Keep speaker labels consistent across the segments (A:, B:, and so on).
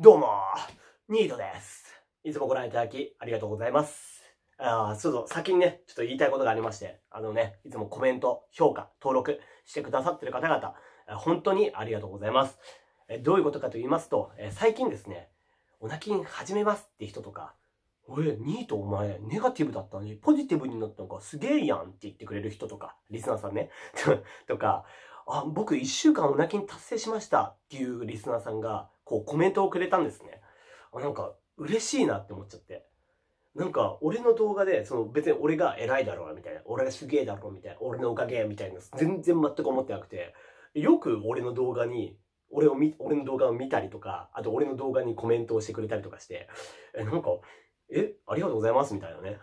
A: どうも、ニートです。いつもご覧いただきありがとうございます。あそうそう、先にね、ちょっと言いたいことがありまして、あのね、いつもコメント、評価、登録してくださってる方々、本当にありがとうございます。どういうことかと言いますと、最近ですね、オナきん始めますって人とか、おい、ニートお前、ネガティブだったのに、ポジティブになったのか、すげえやんって言ってくれる人とか、リスナーさんね、とか、あ、僕一週間オナきん達成しましたっていうリスナーさんが、こうコメントをくれたんですね。あなんか嬉しいなって思っちゃって。なんか俺の動画で、その別に俺が偉いだろうみたいな、俺がすげえだろうみたいな、俺のおかげみたいな、全然全く思ってなくて、よく俺の動画に、俺を見、俺の動画を見たりとか、あと俺の動画にコメントをしてくれたりとかして、え、なんか、え、ありがとうございますみたいなね。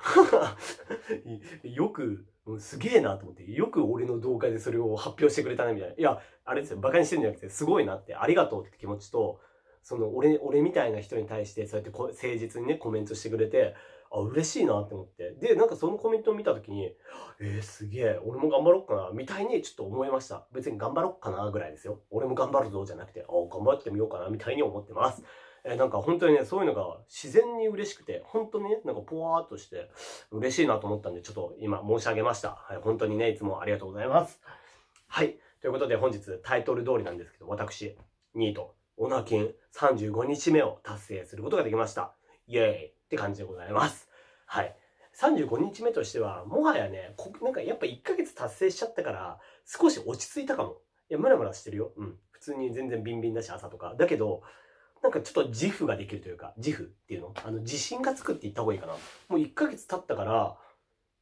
A: よく、すげえなと思って、よく俺の動画でそれを発表してくれたねみたいな。いや、あれですよ、馬鹿にしてるんじゃなくて、すごいなって、ありがとうって気持ちと、その俺、俺みたいな人に対して、そうやって誠実にね、コメントしてくれて、あ、嬉しいなって思って。で、なんかそのコメントを見た時に、えー、すげえ、俺も頑張ろっかな、みたいにちょっと思いました。別に頑張ろっかな、ぐらいですよ。俺も頑張るぞ、じゃなくて、あ、頑張ってみようかな、みたいに思ってます。えー、なんか本当にね、そういうのが自然に嬉しくて、本当にね、なんかぽわーっとして、嬉しいなと思ったんで、ちょっと今申し上げました。はい、本当にね、いつもありがとうございます。はい。ということで本日タイトル通りなんですけど、私、ニート、オナキン35日目を達成することができました。イエーイって感じでございます。はい。35日目としては、もはやね、なんかやっぱ1ヶ月達成しちゃったから、少し落ち着いたかも。いや、ムラムラしてるよ。うん。普通に全然ビンビンだし、朝とか。だけど、なんかちょっと自負ができるというか、自負っていうのあの、自信がつくって言った方がいいかな。もう1ヶ月経ったから、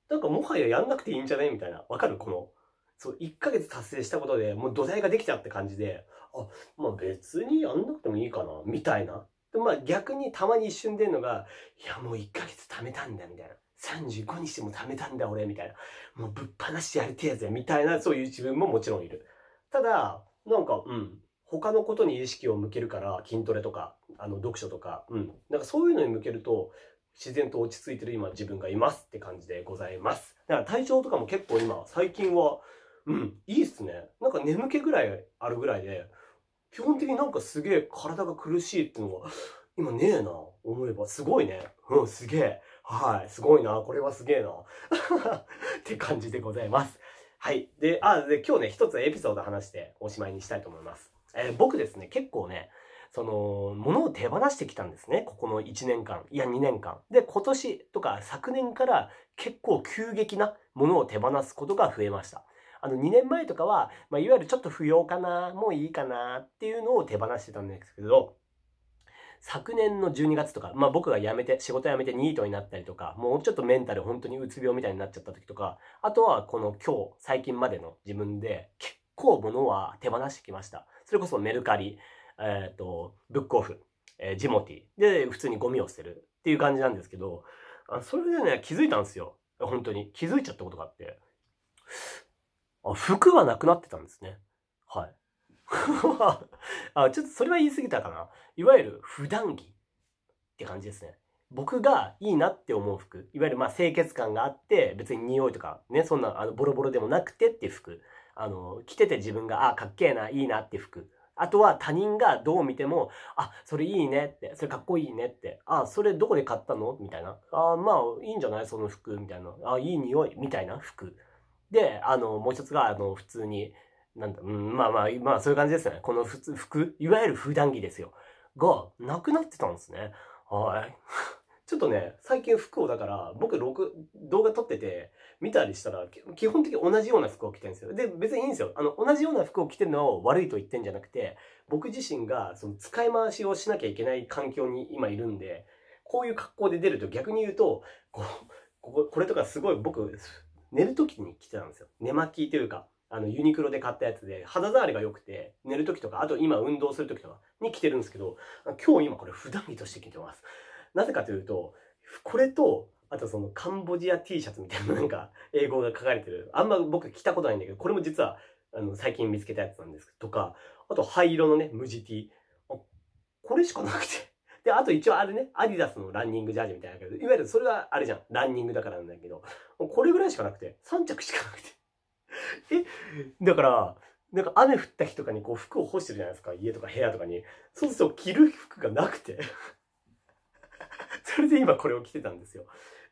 A: なんかもはややんなくていいんじゃないみたいな。わかるこの、そう、1ヶ月達成したことでもう土台ができちゃって感じで、あ、まあ別にやんなくてもいいかな、みたいな。でまあ逆にたまに一瞬出るのが、いやもう1ヶ月貯めたんだ、みたいな。35にしても貯めたんだ俺、みたいな。もうぶっ放してやりてえぜ、みたいな、そういう自分ももちろんいる。ただ、なんか、うん。他のことに意識を向けるから、筋トレとか、あの、読書とか、うん。なんかそういうのに向けると、自然と落ち着いてる今自分がいますって感じでございます。だから体調とかも結構今、最近は、うん、いいっすね。なんか眠気ぐらいあるぐらいで、基本的になんかすげえ体が苦しいっていうのは、今ねえな、思えば。すごいね。うん、すげえ。はい、すごいな。これはすげえな。って感じでございます。はい。で、あ、で、今日ね、一つエピソード話しておしまいにしたいと思います。えー、僕ですね、結構ね、その、物を手放してきたんですね。ここの1年間。いや、2年間。で、今年とか昨年から結構急激なものを手放すことが増えました。あの2年前とかは、まあ、いわゆるちょっと不要かな、もういいかなっていうのを手放してたんですけど、昨年の12月とか、まあ僕が辞めて、仕事辞めてニートになったりとか、もうちょっとメンタル本当にうつ病みたいになっちゃった時とか、あとはこの今日、最近までの自分で結構物は手放してきました。それこそメルカリ、えっ、ー、と、ブックオフ、えー、ジモティで普通にゴミを捨てるっていう感じなんですけど、あそれでね、気づいたんですよ。本当に。気づいちゃったことがあって。あ、服がなくなってたんですね。はい。あ、ちょっとそれは言い過ぎたかな。いわゆる普段着って感じですね。僕がいいなって思う服。いわゆるまあ清潔感があって、別に匂いとかね、そんなあのボロボロでもなくてっていう服。あの、着てて自分が、あ、かっけえな、いいなって服。あとは他人がどう見ても、あ、それいいねって、それかっこいいねって、あ、それどこで買ったのみたいな。あ、まあ、いいんじゃないその服みたいな。あ、いい匂いみたいな服。で、あの、もう一つが、あの、普通に、なんだ、うん、まあまあ、まあそういう感じですね。この普通、服、いわゆる普段着ですよ。が、なくなってたんですね。はい。ちょっとね、最近服をだから、僕録、動画撮ってて、見たりしたら、基本的に同じような服を着てるんですよ。で、別にいいんですよ。あの、同じような服を着てるのを悪いと言ってんじゃなくて、僕自身が、その、使い回しをしなきゃいけない環境に今いるんで、こういう格好で出ると逆に言うと、こう、ここ、これとかすごい僕、寝る時に着てたんですよ。寝巻きというか、あの、ユニクロで買ったやつで、肌触りが良くて、寝る時とか、あと今運動する時とかに着てるんですけど、今日今これ普段着として着てます。なぜかというと、これと、あとそのカンボジア T シャツみたいななんか英語が書かれてる。あんま僕着たことないんだけど、これも実はあの最近見つけたやつなんですとか、あと灰色のね、無地 T。これしかなくて。で、あと一応あれね、アディダスのランニングジャージみたいなけど、いわゆるそれはあれじゃん。ランニングだからなんだけど、これぐらいしかなくて、3着しかなくて。え、だから、なんか雨降った日とかにこう服を干してるじゃないですか。家とか部屋とかに。そうすると着る服がなくて。それで今これを着てたんですよ。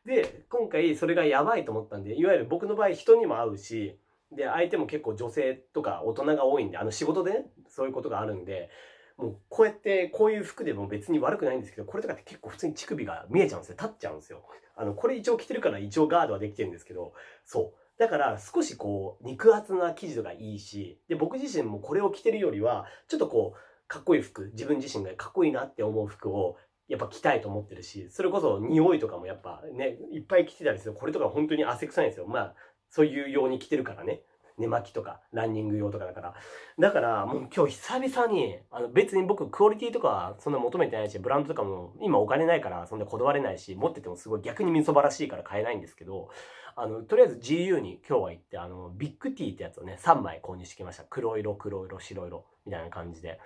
A: で、今回それがやばいと思ったんで、いわゆる僕の場合人にも合うし、で、相手も結構女性とか大人が多いんで、あの仕事でね、そういうことがあるんで、もうこうやってこういう服でも別に悪くないんですけどこれとかって結構普通に乳首が見えちゃうんですよ立っちゃうんですよあのこれ一応着てるから一応ガードはできてるんですけどそうだから少しこう肉厚な生地とかいいしで僕自身もこれを着てるよりはちょっとこうかっこいい服自分自身がかっこいいなって思う服をやっぱ着たいと思ってるしそれこそ匂いとかもやっぱねいっぱい着てたりするこれとか本当に汗臭いんですよまあそういうように着てるからね寝巻きとか、ランニング用とかだから。だから、もう今日久々に、あの別に僕クオリティとかそんな求めてないし、ブランドとかも今お金ないからそんなこだわれないし、持っててもすごい逆にみそばらしいから買えないんですけど、あの、とりあえず GU に今日は行って、あの、ビッグティーってやつをね、3枚購入してきました。黒色、黒色、白色、みたいな感じで。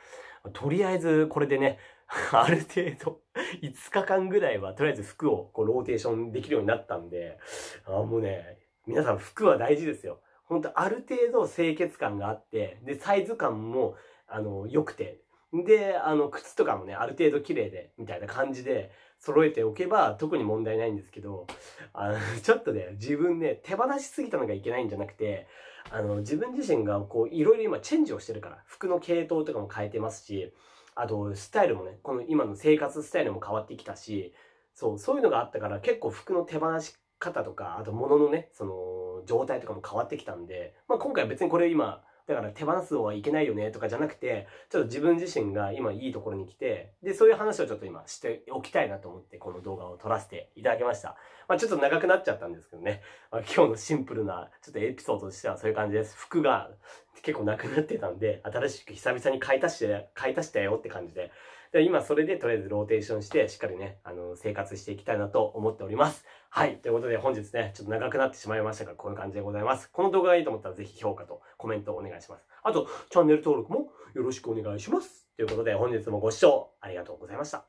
A: とりあえずこれでね、ある程度、5日間ぐらいはとりあえず服をこうローテーションできるようになったんで、あもうね、皆さん服は大事ですよ。本当ある程度清潔感があって、で、サイズ感も、あの、良くて、で、あの、靴とかもね、ある程度綺麗で、みたいな感じで、揃えておけば特に問題ないんですけど、あの、ちょっとね、自分ね、手放しすぎたのがいけないんじゃなくて、あの、自分自身がこう、いろいろ今チェンジをしてるから、服の系統とかも変えてますし、あと、スタイルもね、この今の生活スタイルも変わってきたし、そう、そういうのがあったから結構服の手放し方とか、あと物のね、その状態とかも変わってきたんで、まあ今回は別にこれ今、だから手放すはいけないよねとかじゃなくて、ちょっと自分自身が今いいところに来て、で、そういう話をちょっと今しておきたいなと思って、この動画を撮らせていただきました。まあちょっと長くなっちゃったんですけどね。まあ、今日のシンプルな、ちょっとエピソードとしてはそういう感じです。服が結構なくなってたんで、新しく久々に買い足して、買い足したよって感じで、で今それでとりあえずローテーションして、しっかりね、あの、生活していきたいなと思っております。はい。ということで本日ね、ちょっと長くなってしまいましたが、こういう感じでございます。この動画がいいと思ったらぜひ評価とコメントをお願いします。あと、チャンネル登録もよろしくお願いします。ということで本日もご視聴ありがとうございました。